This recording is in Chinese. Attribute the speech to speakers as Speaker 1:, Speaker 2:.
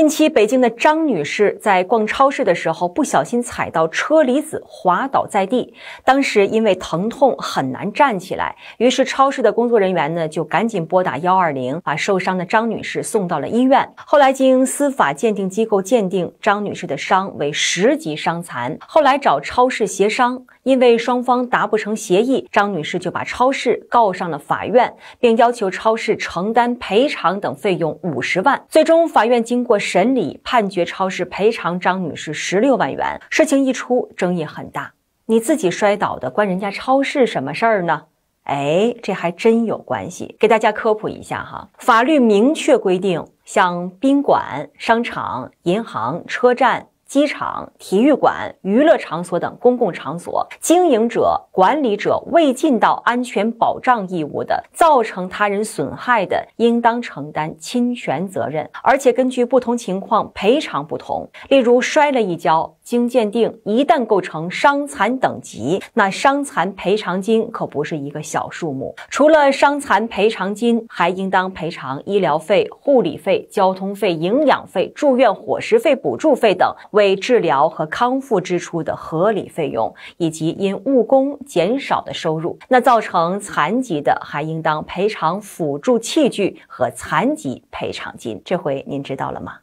Speaker 1: 近期，北京的张女士在逛超市的时候，不小心踩到车厘子，滑倒在地。当时因为疼痛很难站起来，于是超市的工作人员呢就赶紧拨打幺二零，把受伤的张女士送到了医院。后来经司法鉴定机构鉴定，张女士的伤为十级伤残。后来找超市协商，因为双方达不成协议，张女士就把超市告上了法院，并要求超市承担赔偿等费用五十万。最终，法院经过审理判决超市赔偿张女士十六万元，事情一出，争议很大。你自己摔倒的，关人家超市什么事儿呢？哎，这还真有关系。给大家科普一下哈，法律明确规定，像宾馆、商场、银行、车站。机场、体育馆、娱乐场所等公共场所经营者、管理者未尽到安全保障义务的，造成他人损害的，应当承担侵权责任。而且根据不同情况，赔偿不同。例如，摔了一跤，经鉴定一旦构成伤残等级，那伤残赔偿金可不是一个小数目。除了伤残赔偿金，还应当赔偿医疗费、护理费、交通费、营养费、住院伙食费、补助费等。为治疗和康复支出的合理费用，以及因误工减少的收入，那造成残疾的还应当赔偿辅助器具和残疾赔偿金。这回您知道了吗？